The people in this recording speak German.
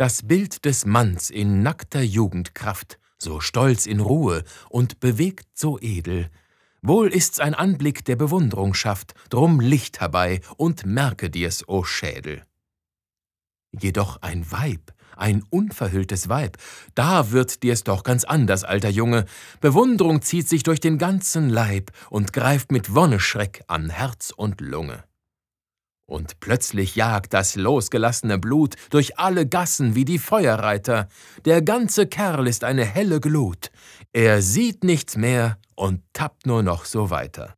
Das Bild des Manns in nackter Jugendkraft, so stolz in Ruhe und bewegt so edel. Wohl ist's ein Anblick, der Bewunderung schafft, drum Licht herbei und merke dir's, o oh Schädel. Jedoch ein Weib, ein unverhülltes Weib. Da wird dir's doch ganz anders, alter Junge. Bewunderung zieht sich durch den ganzen Leib und greift mit Wonneschreck an Herz und Lunge. Und plötzlich jagt das losgelassene Blut durch alle Gassen wie die Feuerreiter. Der ganze Kerl ist eine helle Glut. Er sieht nichts mehr und tappt nur noch so weiter.